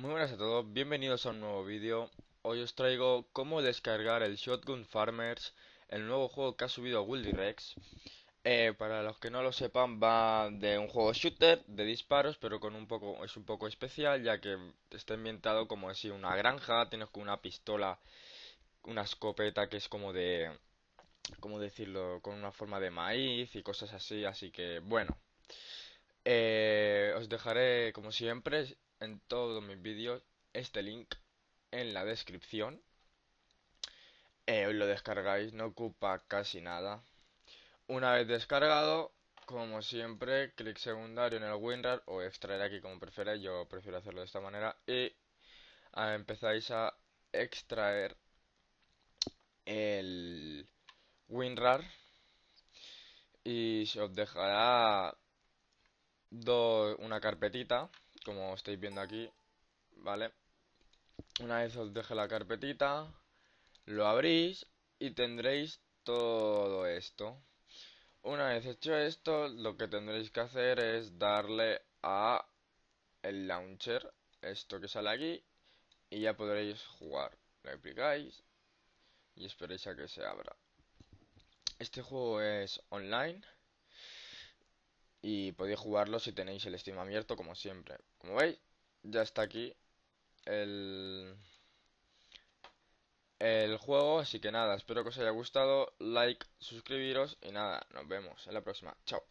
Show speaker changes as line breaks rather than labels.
Muy buenas a todos, bienvenidos a un nuevo vídeo. Hoy os traigo cómo descargar el Shotgun Farmers, el nuevo juego que ha subido Wildy eh, para los que no lo sepan, va de un juego shooter de disparos, pero con un poco es un poco especial, ya que está ambientado como así una granja, tienes una pistola, una escopeta que es como de cómo decirlo, con una forma de maíz y cosas así, así que bueno. Eh, os dejaré como siempre en todos mis vídeos este link en la descripción. Eh, lo descargáis, no ocupa casi nada. Una vez descargado, como siempre, clic secundario en el WinRAR o extraer aquí como prefieras, yo prefiero hacerlo de esta manera y ah, empezáis a extraer el WinRAR y se os dejará una carpetita como estáis viendo aquí, ¿vale? Una vez os deje la carpetita, lo abrís y tendréis todo esto. Una vez hecho esto, lo que tendréis que hacer es darle a el launcher, esto que sale aquí, y ya podréis jugar. Lo aplicáis y esperéis a que se abra. Este juego es online y podéis jugarlo si tenéis el Steam abierto como siempre. Como veis, ya está aquí el, el juego, así que nada, espero que os haya gustado, like, suscribiros y nada, nos vemos en la próxima, chao.